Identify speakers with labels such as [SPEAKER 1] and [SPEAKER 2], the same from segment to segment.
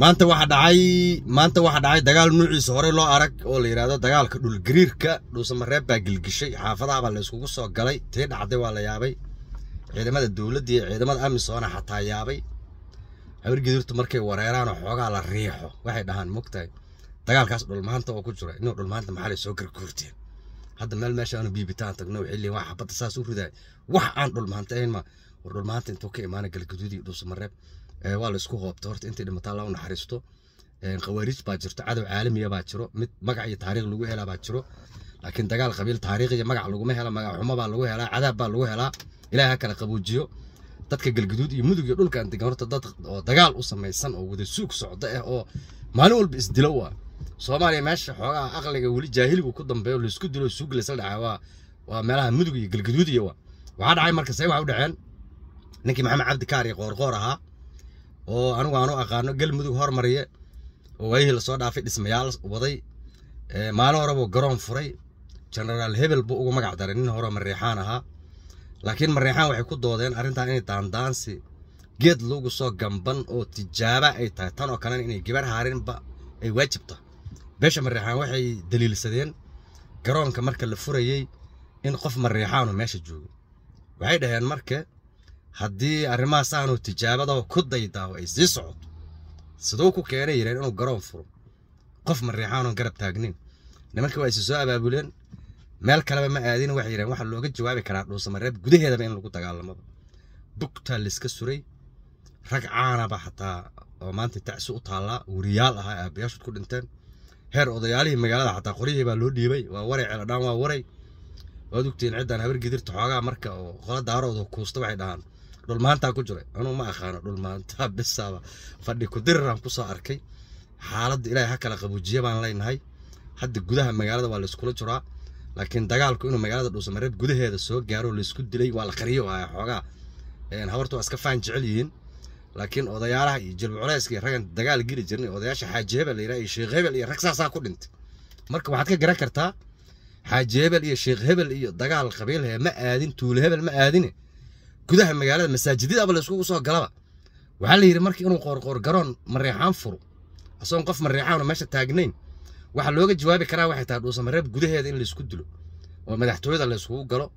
[SPEAKER 1] maanta waxa dhacay maanta waxa dhacay dagaal nuuciisa horey loo arag oo la yidhaahdo dagaalka dhulgariirka dhuusamareeb baa gelgishay xaafadaha laysugu soo galay tii dhacday waa la yaabay ciidamada dowladda ciidamada amisoona xataa yaabay habargidurtu markay wareeraanoo xoogaa la riixo waxay dhahaan mogtahay dagaalkaas dhulmaanta oo ku jira inuu dhulmaanta maxaa soo garguurteen hadda meel meesha biibitaan tagno xilliin waa xabadda saas u ridaay wax aan dhulmaanta ahayn ma war dhulmaanta intuu ka imaana galgaduud dhuusamareeb waa la isku qoobta horta intii dhimataa la naxariisto khawaarij baa jirto cadow caalamiya baa jiro mid magac iyo taariikh lagu helaa baa jiro laakiin dagaal qabiil taariikh iyo magac laguma hela magac xumo baa lagu helaa cadaab baa lagu helaa ilaahay ha kala qaboojiyo dadka galguduud iyo mudug iyo dhulkaan degan horta dad oo dagaal u samaysan oo wada suug socda ah oo maalin walba isdilo waa soomaaliya meesha xoogaha aqliga weli jaahiligu ku dambeeyo laysku dilo suug laysla dhacaa waa waa meelaha mudug iyo galguduud iyo waa waxaa dhacay marka say waxay u dhaceen ninkii maxamed cabdi kaar iyo qoorqoor ahaa oo anigu aanu aqaano galmudug oo waayihii soo dhaafay dhismayaal waday maalin horebuu garoon furay genaraal hebel buu ugu magac daray nin hore mareexaan ahaa laakiin mareexaan waxay ku doodeen arrintan inay daandaansi geed lagu soo gamban oo tijaaba ay tahay tan oo kalena inay gibar haarinba ay waajibta beesha mareexaan waxay daliilsadeen garoonka marka la furayey in qof mareexaanu meesha joogo waxay dhaheen marka haddii arrimahaas aanu tijaabada ku daydaaho ay sii socoto siduu ku keenay yareen inuu garoon furo qof mariixaanoon garab taagnin nimankii waa isi soo abaabuleen meel kaleba ma aadin waxay yareen waxaa looga jawaabi karaa dhuusamareeb gudaheedaba in lagu dagaalamaba bugtaa layska suray rag caanaba xataa oo maanta tacsi u taallaa wariyaal ahaa aabayaashud ku dhinteen heer odayaalihii magaalada xataa qoryihii baa loo dhiibay waa waray ceeladhaan waa waray waad ogtiin ciddaan habar gidirta xoogaa marka oo qola daarooda kuusta waxay dhahaan dhulmaantaa ku jiray anuu ma aqaano dhulmaantaa bisaaba fadhi kudirran kusoo arkay xaaladda ilaahay ha kala qabuujiya baan leynahay hadda gudaha magaalada waa layskula jiraa laakiin dagaalku inuu magaalada dhuusamareeb gudaheeda soo gaaro laysku dilay waa la qariyo haya xoogaa habarta waa iska faan jecel yihiin laakiin odayaalaha iyo jilbu raggan dagaal geli jirnay odayaasha xaaji hebel la iyo sheekh hebel iyo rag saasaa ku dhintay marka waxaad ka garan kartaa xaaji hebel iyo sheekh hebel iyo dagaal qabiilhe ma aadin tuule hebel ma aadine gudaha magaalada masaajidadaba la soo galaba waxaa la yidhi marka inuu qoorqoor garoon mareexaan furo asagoon qof mareexaana meesha taagnayn waxaa looga jawaabi karaa waxay tahay dhuusamareeb gudaheeda in laisku dilo oo madaxtooyada la galo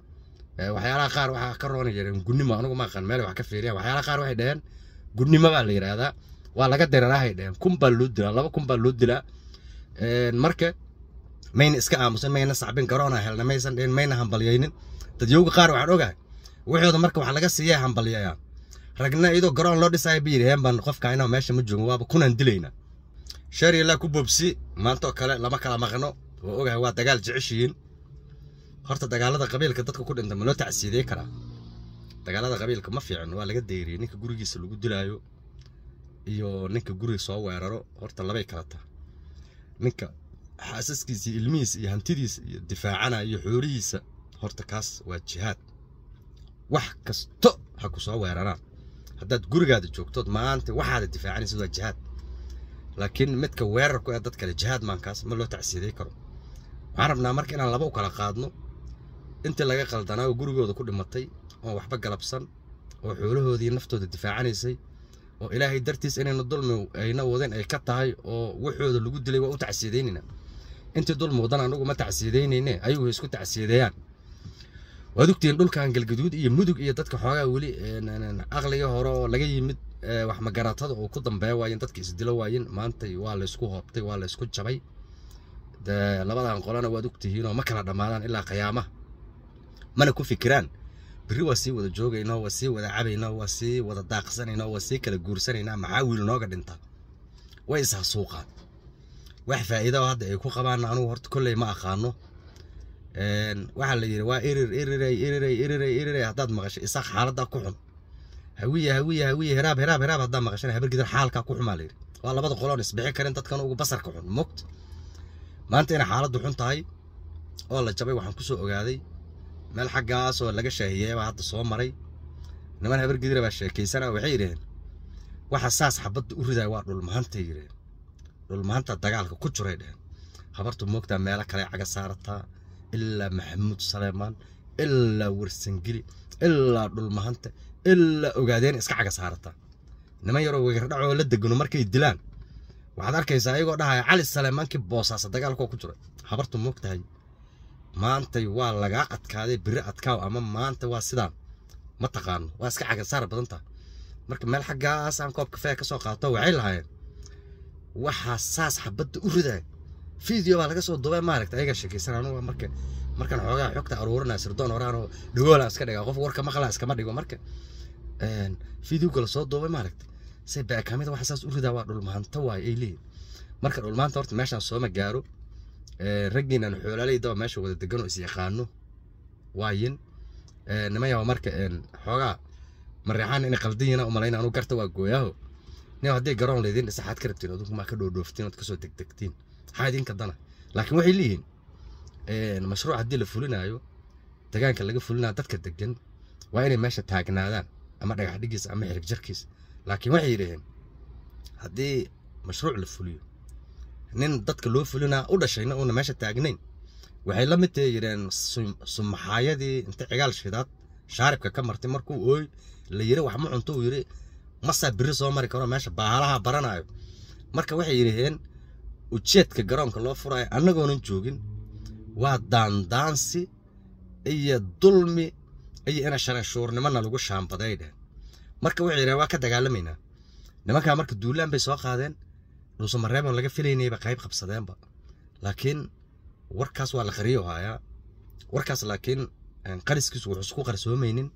[SPEAKER 1] waxyaalaha qaar waxaa ka roona yeereen gunnima anugu maaqaan meel wax ka fiiriya waxyaalaha qaar waxay dhaheen gunnima baa la yidhaahdaa waa laga dererahay dhaheen kun baa loo dilaa laba kun baa loo dilaa marka mayna iska aamusan mayna sacbin garoona ah helna maysan dhehin mayna hambalyaynin dadyowga qaar waxaan ogahay wixooda marka waxaa laga siiyaa hambalyayaa ragna iyadoo garoon loo dhisaya buu yidhi heenban qofka inaa meesha ma joogo waaba kunaan dilaynaa sheer ilaa ku boobsi maantoo kale lama kala maqno oo ogahay waa dagaal jeceshihiin horta dagaalada qabiilka dadka ku dhinta ma loo tacsiidey karaa dagaalada qabiilka ma fiican waa laga deyriyey ninka gurigiisa lagu dilaayo iyo ninka guriga soo weeraro horta labay kala taha ninka xaasaskiisa ilmihiisa iyo hantidiisa iyo difaacana iyo xoorihiisa horta kaas waa jihaad wax kasto ha ku soo weeraraan haddaad gurigaada joogtood maanta waxaada difaacanaysa waa jihaad laakiin midka weerarku ee ah dad kale jihaad maankaas ma loo tacsiiday karo waxaan rabnaa marka inaan laba u kala qaadno intii laga qaldanaa oo gurigooda ku dhimatay oo waxba galabsan oo xoolahoodii naftooda difaacanaysay oo ilaahay dartiis inayna dulmi ayna wadeen ay ka tahay oo waxooda lagu dilay waa u tacsiidaynayna intii dulmi wadan anagu ma tacsiidaynayne ayugu isku tacsiideeyaan waad ogtihiin dhulkan galgaduud iyo mudug iyo dadka xoogaa weli eh, aqliga hore oo laga yimid eh, waxmagaratada oo ku dambeeya waayeen dadka isdilo waayeen maanta waa laysku hoobtay waa laysku jabay labadan qolana waad ogtihiinoo ma kala dhammaadaan ilaa qiyaamaha mana ku fikiraan berri waa sii wada joogaynoo waa sii wada cabaynoo waa sii wada daaqsanaynoo waa sii kala guursanaynaa maxaa wiil nooga dhinta way ishasuuqaan wax faa'iida oo hadda ay ku qabaan anugu horta kolley ma aqaano waxaa la yidhi waa erer ereray ereray ereray ereray haddaad maqashay isaaq xaaladdaa ku xun hawiya hawiya hawiya heraab heraab heraab haddaa maqashan habargidan xaalkaa ku xumaa la yidhi waa labada qoloon isbixi karen dadkan ugu basarka xun mogt maanta inay xaaladdu xun tahay oo la jabay waxaan kusoo ogaaday meel xaggaas oo laga shaahiyey baa hadda soo maray niman habargidira baa sheekaysana waxay yidhaheen waxa saas xabadda u ridaaya waa dhulmahantay yidhaheen dhulmahanta dagaalka ku jiray dheheen habartu moogtaa meelo kale caga saarataa ilaa maxamuud saleemaan ilaa warsangeli ilaa dhulmahanta ilaa ogaadeen iska caga saarata niman yaroo wegardhacoo la degano markay dilaan waxaad arkaysaa ayagoo dhahaya cali saleemaankii boosaasa dagaalkoo ku jira habartu moog tahay maantay waa lagaa adkaaday biri adkaaw ama maanta waa sidaan ma taqaano waa iska cagansaar badanta marka meel xaggaasaan koob kafeya ka soo qaato waxay lahaayeen waxaa saas xabadda u ridaaya video baa laga soo duba maaragta ayagaa sheekaysan anuga marka markaan xoogaa xogta aruurinaa sirdoon horaanoo dhagoolaan iska dhigaa qof warka maqlaa iskama dhigo marka videoga la duubay maaragta se baakamida waxa saas u ridaa waa dhulmaanta waayo ay leeyihin marka dhulmaanta horta meeshaan sooma gaaro raggiinan xoolaaleyda meesha wada deganoo is yaqaano waayin nimayaa marka xoogaa mareexaan ina qaldiyina umalayn anuu garta waa gooyaaho nin haddii garoon leydin dhisaxaad ka rabtiin adunku ka dhoodhooftiin ood kasoo degdegtiin maxaa idinka laakiin waxay leeyihiin mashruuc haddii la fulinaayo dagaanka laga fulinayo dadka degan waa inay meesha taagnaadaan ama dhagax ama xirig jarkiisa laakiin waxay yidhaheen haddii mashruuc la fuliyo nin dadka loo fulinaa u dhashayna uuna meesha taagnayn waxay la mid tahay yidheen sumaxaayadii inta cigaal shidaad shaaribka ka martay markuu ooy la yiri wax cunto uu yiri masaa biri soo mari karo meesha baahalaha baranayo marka waxay yidhaheen ujeedka garoonka loo furaayo annagoonan joogin waa daandaansi iyo dulmi iyo ina shanshuurnimona lagu shaambaday dheh marka waxay yidhahen waa ka dagaalamaynaa nimankaa marka duulaan bay soo qaadeen dhuuso laga filaynayba qayb qabsadeenba laakiin warkaas waa la qariyo haayaa warkaas laakiin eh, qariskiisu wuxuu isku qarsoomaynin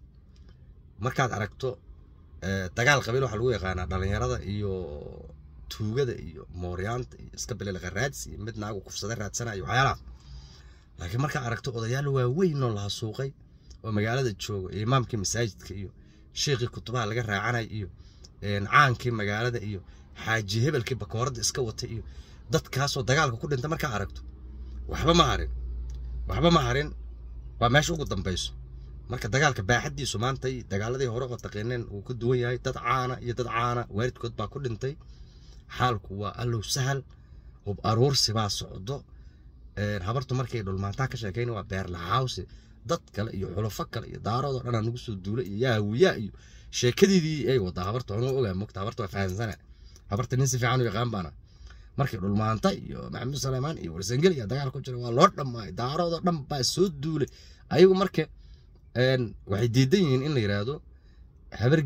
[SPEAKER 1] markaad aragto eh, dagaal qabiil waxaa lagu yaqaanaa dhallinyarada iyo tuugada iyo mooryaanta iyo iska beleel qaraadis iyo mid naagu kufsada raadsanayo waxyaalaha laakiin markaa aragto odayaal waaweyn oo laha suuqay oo magaalada joogo iyo imaamkii masaajidka iyo sheekhii kutubaha laga raacanay iyo caankii magaalada iyo xaaji hebelkii bakooradda iska wata iyo dadkaasoo dagaalka ku dhinta markaa aragto waxba ma harin waxba ma harin waa meesha ugu dambayso marka dagaalka baaxadiisu maanta dagaaladii hore oo taqaaneen uu ka duwan yahay dad caana iyo dad caana waaridkood baa ku dhintay xaalku waa allow sahal hub aruursi baa socdo habartu markay dhulmaantaa ka sheekayna waa beerlaxaawsi dad kale iyo xulafo kale iyo daaroodoo dhanaa nagu soo duula iyo yaawiya iyo sheekadiidii ay wadaa habarta anuu ogaa mogta habarta waa fahansana habarta nin si fiican u yaqaan baana markii dhulmaanta iyo maxamuud saleymaan iyo warsangel iyo dagaal ku jira waa loo dhammaay daaroodoo dhan baa soo duulay ayagu marka waxay diidan yihiin in la yidhaahdo habar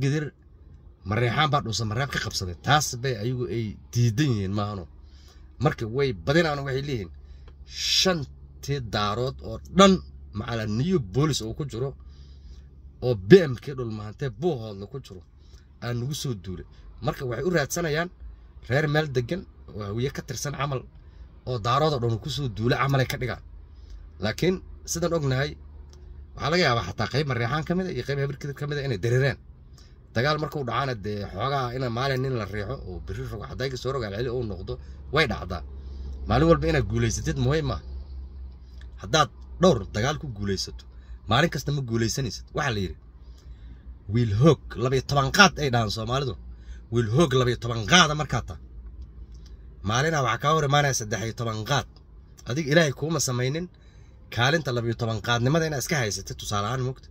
[SPEAKER 1] mareexaan baa dhuusan mareexan ka qabsaday taas bay ayagu ay diidan yihiin maahano marka way badinaan waxay leeyihiin shantii daarood oo dhan macalaniyo boolis uu ku jiro oo b m k dhulmahantee buuhoodla ku jiro aan nagu soo duulay marka waxay u raadsanayaan reer meel degan oo hawiye ka tirsan camal oo daarood oo dhan ku soo duula camalay ka dhigaan laakiin sidaan ognahay waxaa laga yaabaa xataa qayb mareexaan ka mid a ah iyo qayb habirkidib ka mid a ah inay dareereen dagaal markuu dhacaana dee xoogaha ina maalin nin la riixo oo biri hadayga soo rogaal celi uu noqdo way dhacdaa maalin walba inaad guulaysatid muhiim ah haddaad dhowr dagaal ku guulaysato maalin kasta ma guulaysanaysid waxaa la yidhi wiil hoog labayo toban qaad ay dhahaan soomaalidu wiil hoog labayo toban qaada markaa taa maalinaa ah waxaa kaa hor saddexiyo toban qaad adiga ilaahay kuuma samaynin kaalinta labayo toban qaadnimada inaa iska haysatid tusaale ahaan mugta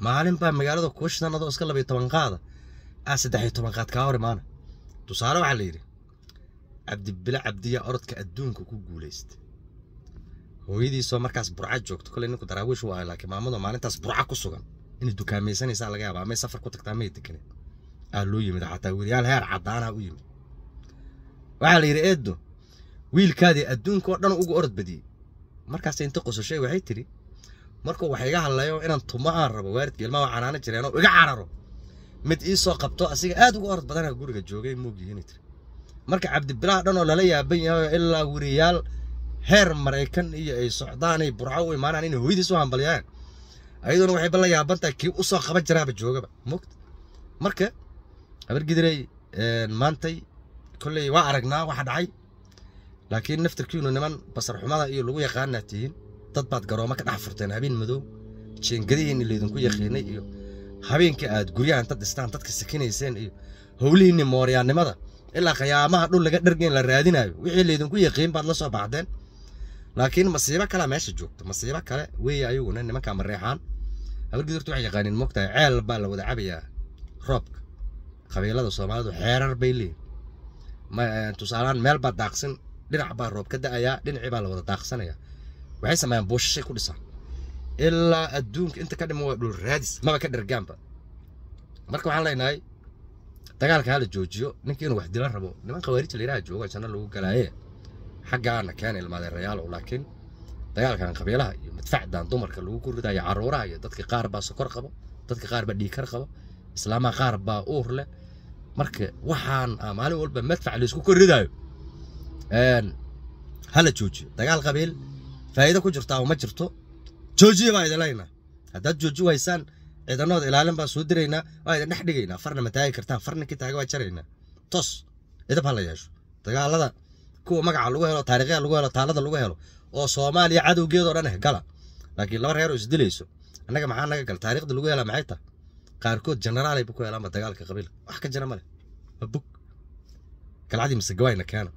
[SPEAKER 1] maalin baa magaalada kuu adoo iska labiyo toban qaada aa ah, saddex iyo toban qaad kaa hor imaana tusaale waxaa la yidhi cabdibile cabdiyaa orodka adduunka ku guulaysta hooyadiisoo markaas burca joogto kolley ninku daraawiish waayo laakiin maamadoo maalintaas burca ku sugan inay dukaamaysanaysaa laga yaabaa amay safar ku tagtaa may dekenin aa ah, loo yimid xataa weriyaal heer caddaanaa ah u yimid waxaa la yidhi eeddo wiilkaadii adduunkaoo dhan ugu orod badiyey markaas inta qososhay waxay tidhi markuu wax iga hadlayo inaan tumaaan rabo waarid geelmaa canaano jireen iga cararo mid ii soo qabto asiga aad ugu orod badanaa guriga joogay moogihiini tiri marka cabdibilaah dhanoo lala yaaban yahay ilaa weriyaal heer maraykan iyo ay socdaanay burco u imaanaan inay hooyadiis u hambalyaan ayaduna waxay balla yaaban tahay kii usoo qaba jiraaba joogaba mogta marka habargidirey maantay kolley waa aragnaa waxa dhacay laakiin naftirkiinu niman basar xumada iyo lagu yaqaanaa tihiin dad baad garoomo ka dhex furteen habeen madow jeengadihiinni laydinku yaqiinay iyo habeenkii aad guryahan dad dhistaan dadka sakinayseen iyo howlihiinni mooryaannimada ilaa khayaamaha dhul laga dhargeyn la raadinayo wixii laydinku yaqiin baad la soo baxdeen laakiin masiibo kalea meesha joogto masiibo kale weeye ayaguna nimankaa mareexaan habargidurtu waxay yaqaaniin moogtahay ceel baa la wada cabayaa roobka qabiilada soomaalidu xeerar bay leeyihin eh, tusaalaan meel baa daaqsan dhinac baa roob ka da'ayaa dhinacii baa la wada daaqsanayaa waxay sameeyaan buushishay ku dhisaan ilaa adduunka inta ka dhima waa dhul raadis maba ka dhergaanba marka waxaan leenahay dagaalka hala joojiyo ninka inuu wax dila rabo niman khawaarija la yidhaha jooga janno lagu galaaye xaggaana keena ilmaadeerayaalow laakiin dagaalkan qabiilaha iyo madfacdan dumarka lagu guridaayo carruuraha iyo dadka qaar baa sokor qabo dadka qaar baa dhiikar qabo islaamaha qaar baa uur leh marka waxaan ah, maalin walba madfac laysku korridaayo hala joojiyo dagaal qabiil faa'iido ku jirta ama jirto joojiya baa idin haddaad jooji waysaan ciidanood ilaalin baa soo diraynaa waa idin dhex dhigaynaa farna ma taagi kartaan farninkii taaga waa jaraynaa tos idab ha la yeesho dagaalada kuwa magaca lagu helo taariikhyaha lagu helo taalada lagu helo oo soomaaliya cadowgeedoo dhan eh gala laakiin laba reer oo isdilayso annaga maxaa naga gal taariikhda lagu helaa maxay tahay qaarkood generaalayba ku helaanba dagaalka qabiilka wax ka jira male ma bug galcadii mise gawaayna keena